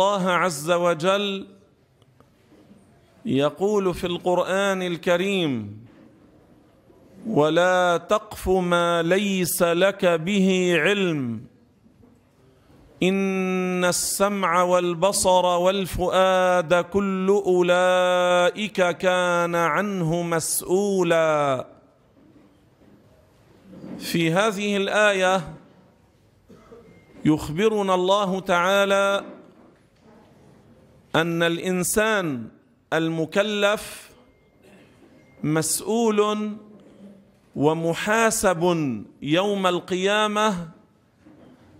الله عز وجل يقول في القرآن الكريم ولا تقف ما ليس لك به علم إن السمع والبصر والفؤاد كل أولئك كان عنه مسؤولا في هذه الآية يخبرنا الله تعالى ان الانسان المكلف مسؤول ومحاسب يوم القيامه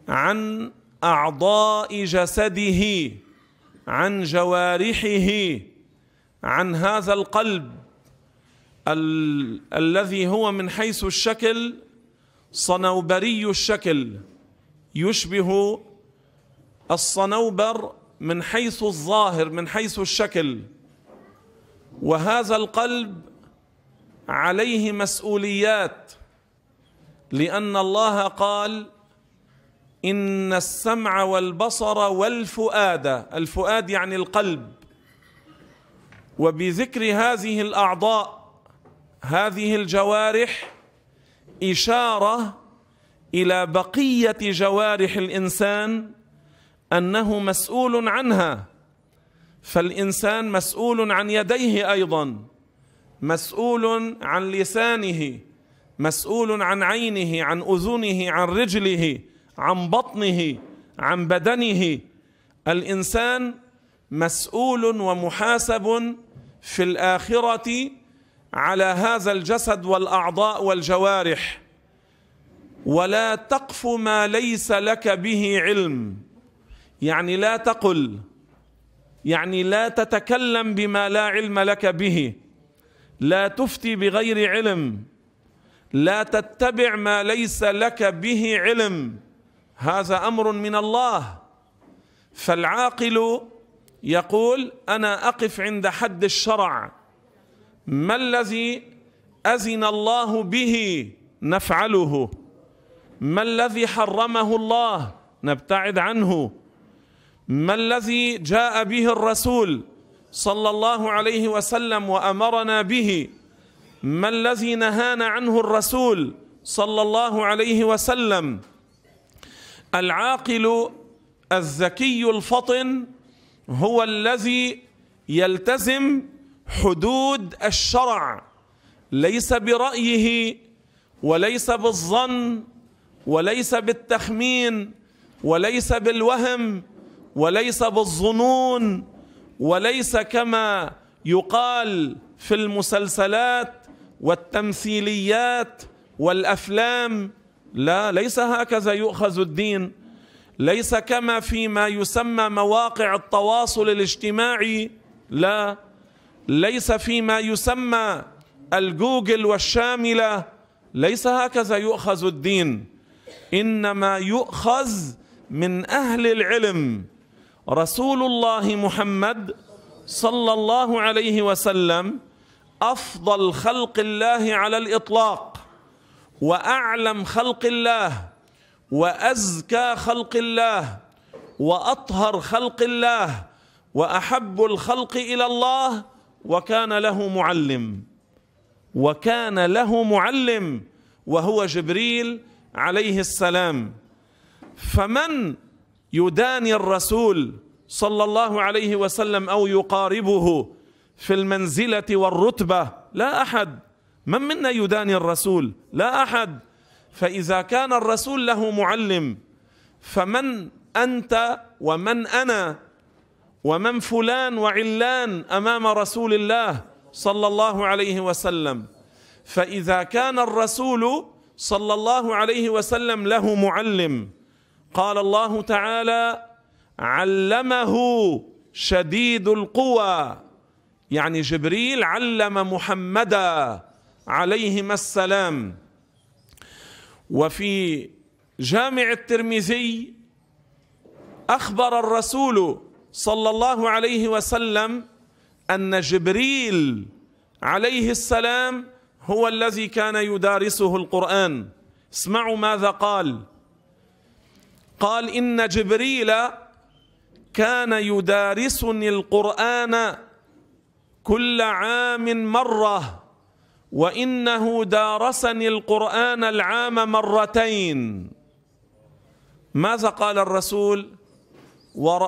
عن اعضاء جسده عن جوارحه عن هذا القلب ال الذي هو من حيث الشكل صنوبري الشكل يشبه الصنوبر من حيث الظاهر من حيث الشكل وهذا القلب عليه مسؤوليات لان الله قال ان السمع والبصر والفؤاد الفؤاد يعني القلب وبذكر هذه الاعضاء هذه الجوارح اشاره الى بقيه جوارح الانسان انه مسؤول عنها فالانسان مسؤول عن يديه ايضا مسؤول عن لسانه مسؤول عن عينه عن اذنه عن رجله عن بطنه عن بدنه الانسان مسؤول ومحاسب في الاخره على هذا الجسد والاعضاء والجوارح ولا تقف ما ليس لك به علم يعني لا تقل يعني لا تتكلم بما لا علم لك به لا تفتي بغير علم لا تتبع ما ليس لك به علم هذا امر من الله فالعاقل يقول انا اقف عند حد الشرع ما الذي اذن الله به نفعله ما الذي حرمه الله نبتعد عنه ما الذي جاء به الرسول صلى الله عليه وسلم وأمرنا به ما الذي نهانا عنه الرسول صلى الله عليه وسلم العاقل الذكي الفطن هو الذي يلتزم حدود الشرع ليس برأيه وليس بالظن وليس بالتخمين وليس بالوهم وليس بالظنون وليس كما يقال في المسلسلات والتمثيليات والافلام لا ليس هكذا يؤخذ الدين ليس كما فيما يسمى مواقع التواصل الاجتماعي لا ليس فيما يسمى الجوجل والشامله ليس هكذا يؤخذ الدين انما يؤخذ من اهل العلم رسول الله محمد صلى الله عليه وسلم أفضل خلق الله على الإطلاق وأعلم خلق الله وأزكى خلق الله وأطهر خلق الله وأحب الخلق إلى الله وكان له معلم وكان له معلم وهو جبريل عليه السلام فمن يداني الرسول صلى الله عليه وسلم أو يقاربه في المنزلة والرتبة لا أحد من منا يداني الرسول لا أحد فإذا كان الرسول له معلم فمن أنت ومن أنا ومن فلان وعلان أمام رسول الله صلى الله عليه وسلم فإذا كان الرسول صلى الله عليه وسلم له معلم قال الله تعالى علمه شديد القوى يعني جبريل علم محمدا عليهما السلام وفي جامع الترمذي اخبر الرسول صلى الله عليه وسلم ان جبريل عليه السلام هو الذي كان يدارسه القران اسمعوا ماذا قال قال إن جبريل كان يدارسني القرآن كل عام مرة وإنه دارسني القرآن العام مرتين ماذا قال الرسول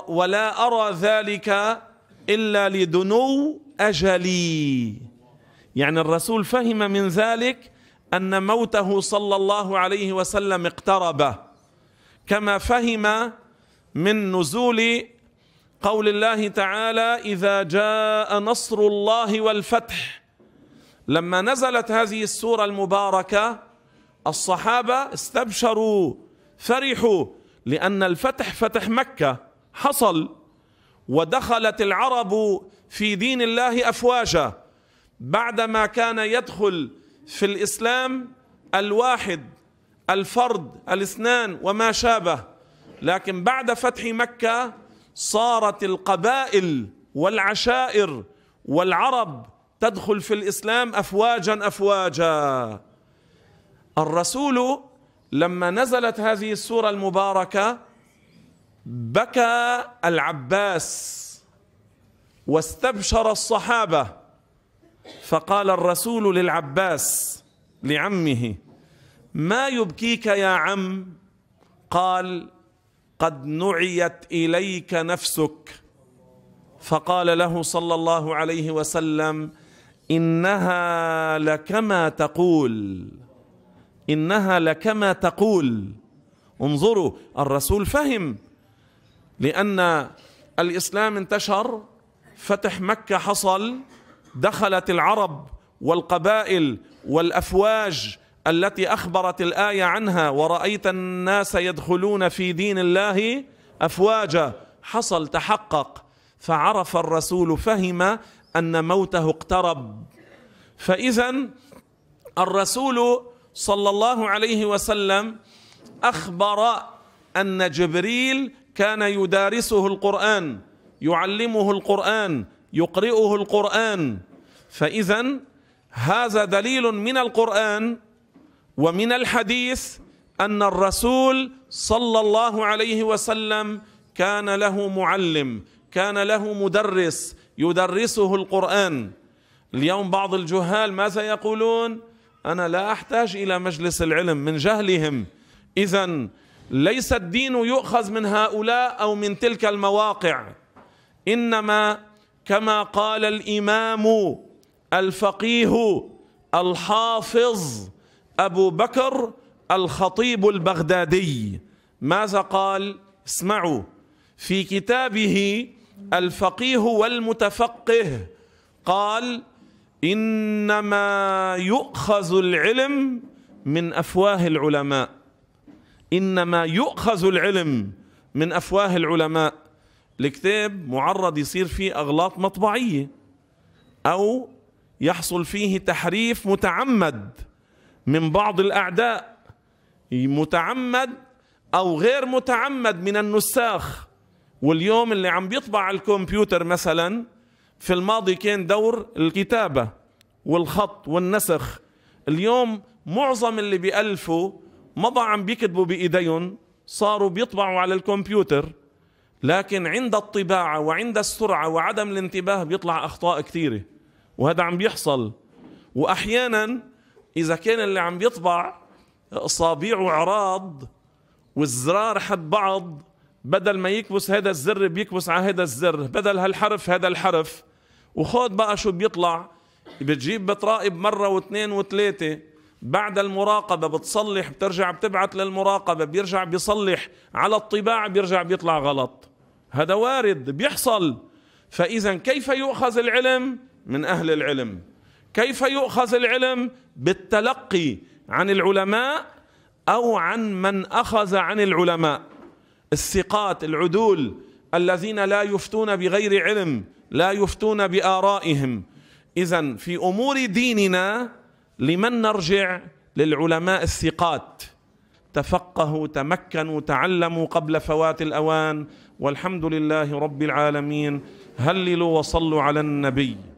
ولا أرى ذلك إلا لدنو أجلي يعني الرسول فهم من ذلك أن موته صلى الله عليه وسلم اقترب كما فهم من نزول قول الله تعالى إذا جاء نصر الله والفتح لما نزلت هذه السورة المباركة الصحابة استبشروا فرحوا لأن الفتح فتح مكة حصل ودخلت العرب في دين الله أفواجا بعدما كان يدخل في الإسلام الواحد الفرد الاثنان وما شابه لكن بعد فتح مكه صارت القبائل والعشائر والعرب تدخل في الاسلام افواجا افواجا الرسول لما نزلت هذه السوره المباركه بكى العباس واستبشر الصحابه فقال الرسول للعباس لعمه ما يبكيك يا عم قال قد نعيت اليك نفسك فقال له صلى الله عليه وسلم انها لكما تقول انها لكما تقول انظروا الرسول فهم لان الاسلام انتشر فتح مكه حصل دخلت العرب والقبائل والافواج التي أخبرت الآية عنها ورأيت الناس يدخلون في دين الله أفواجا حصل تحقق فعرف الرسول فهم أن موته اقترب فإذا الرسول صلى الله عليه وسلم أخبر أن جبريل كان يدارسه القرآن يعلمه القرآن يقرئه القرآن فإذا هذا دليل من القرآن ومن الحديث أن الرسول صلى الله عليه وسلم كان له معلم كان له مدرس يدرسه القرآن اليوم بعض الجهال ماذا يقولون أنا لا أحتاج إلى مجلس العلم من جهلهم إذا ليس الدين يؤخذ من هؤلاء أو من تلك المواقع إنما كما قال الإمام الفقيه الحافظ أبو بكر الخطيب البغدادي ماذا قال اسمعوا في كتابه الفقيه والمتفقه قال إنما يؤخذ العلم من أفواه العلماء إنما يؤخذ العلم من أفواه العلماء الكتاب معرض يصير فيه أغلاط مطبعية أو يحصل فيه تحريف متعمد من بعض الأعداء متعمد أو غير متعمد من النساخ واليوم اللي عم بيطبع على الكمبيوتر مثلا في الماضي كان دور الكتابة والخط والنسخ اليوم معظم اللي بيألفوا ما عم بيكتبوا بإيديهم صاروا بيطبعوا على الكمبيوتر لكن عند الطباعة وعند السرعة وعدم الانتباه بيطلع أخطاء كثيرة وهذا عم بيحصل وأحيانا اذا كان اللي عم بيطبع اصابيعه عراض والزرار حد بعض بدل ما يكبس هذا الزر بيكبس على هذا الزر بدل هالحرف هذا الحرف وخذ بقى شو بيطلع بتجيب بتراقب مرة واثنين وثلاثة بعد المراقبة بتصلح بترجع بتبعت للمراقبة بيرجع بيصلح على الطباع بيرجع بيطلع غلط هذا وارد بيحصل فإذا كيف يؤخذ العلم من أهل العلم كيف يؤخذ العلم بالتلقي عن العلماء او عن من اخذ عن العلماء الثقات العدول الذين لا يفتون بغير علم لا يفتون بارائهم اذا في امور ديننا لمن نرجع للعلماء الثقات تفقهوا تمكنوا تعلموا قبل فوات الاوان والحمد لله رب العالمين هللوا وصلوا على النبي